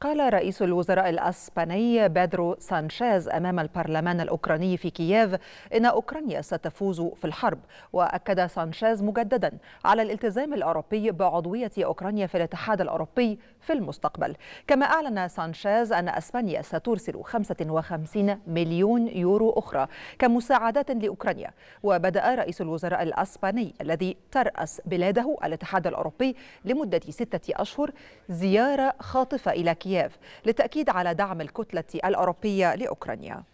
قال رئيس الوزراء الاسباني بادرو سانشيز امام البرلمان الاوكراني في كييف ان اوكرانيا ستفوز في الحرب واكد سانشيز مجددا على الالتزام الاوروبي بعضويه اوكرانيا في الاتحاد الاوروبي في المستقبل كما اعلن سانشيز ان اسبانيا سترسل 55 مليون يورو اخرى كمساعدات لاوكرانيا وبدا رئيس الوزراء الاسباني الذي تراس بلاده الاتحاد الاوروبي لمده سته اشهر زياره خاطفه الى كييف كييف للتأكيد على دعم الكتلة الأوروبية لأوكرانيا.